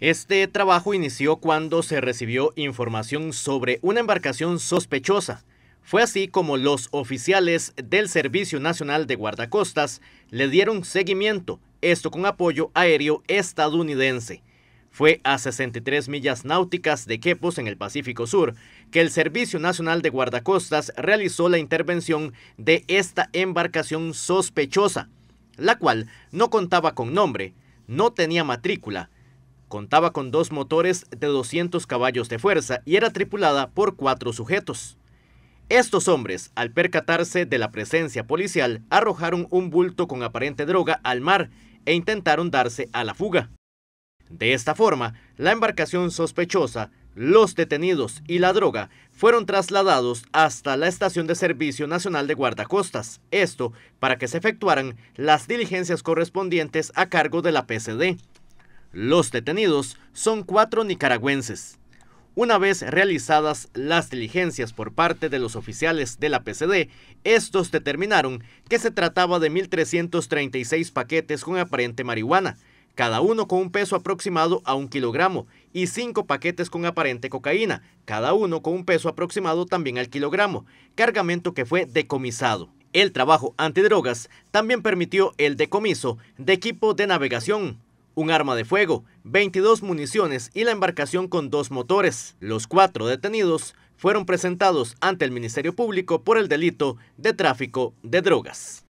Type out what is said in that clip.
Este trabajo inició cuando se recibió información sobre una embarcación sospechosa. Fue así como los oficiales del Servicio Nacional de Guardacostas le dieron seguimiento, esto con apoyo aéreo estadounidense. Fue a 63 millas náuticas de Quepos en el Pacífico Sur que el Servicio Nacional de Guardacostas realizó la intervención de esta embarcación sospechosa, la cual no contaba con nombre, no tenía matrícula, Contaba con dos motores de 200 caballos de fuerza y era tripulada por cuatro sujetos. Estos hombres, al percatarse de la presencia policial, arrojaron un bulto con aparente droga al mar e intentaron darse a la fuga. De esta forma, la embarcación sospechosa, los detenidos y la droga fueron trasladados hasta la Estación de Servicio Nacional de Guardacostas, esto para que se efectuaran las diligencias correspondientes a cargo de la PCD. Los detenidos son cuatro nicaragüenses. Una vez realizadas las diligencias por parte de los oficiales de la PCD, estos determinaron que se trataba de 1.336 paquetes con aparente marihuana, cada uno con un peso aproximado a un kilogramo, y cinco paquetes con aparente cocaína, cada uno con un peso aproximado también al kilogramo, cargamento que fue decomisado. El trabajo antidrogas también permitió el decomiso de equipo de navegación, un arma de fuego, 22 municiones y la embarcación con dos motores. Los cuatro detenidos fueron presentados ante el Ministerio Público por el delito de tráfico de drogas.